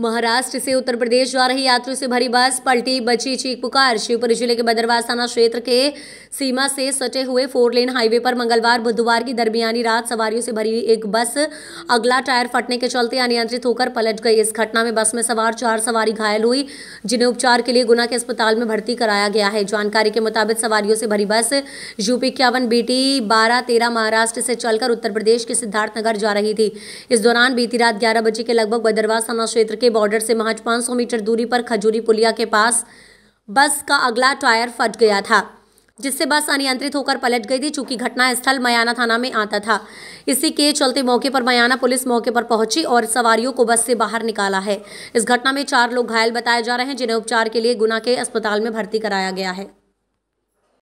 महाराष्ट्र से उत्तर प्रदेश जा रही यात्रियों से भरी बस पलटी बची चीख पुकार शिवपुरी जिले के बदरवास थाना क्षेत्र के सीमा से सटे हुए फोर लेन हाईवे पर मंगलवार बुधवार की दरमियानी रात सवारियों से भरी एक बस अगला टायर फटने के चलते अनियंत्रित होकर पलट गई इस घटना में बस में सवार चार सवारी घायल हुई जिन्हें उपचार के लिए गुना के अस्पताल में भर्ती कराया गया है जानकारी के मुताबिक सवारियों से भरी बस यूपी इक्यावन बीटी बारह तेरह महाराष्ट्र से चलकर उत्तर प्रदेश के सिद्धार्थनगर जा रही थी इस दौरान बीती रात ग्यारह बजे के लगभग बदरवास थाना क्षेत्र के के बॉर्डर से महज 500 मीटर दूरी पर खजूरी पुलिया के पास बस का अगला टायर फट गया था जिससे बस अनियंत्रित होकर पलट गई थी चूंकि घटना स्थल मयाना थाना में आता था इसी के चलते मौके पर मयाना पुलिस मौके पर पहुंची और सवारियों को बस से बाहर निकाला है इस घटना में चार लोग घायल बताए जा रहे हैं जिन्हें उपचार के लिए गुना के अस्पताल में भर्ती कराया गया है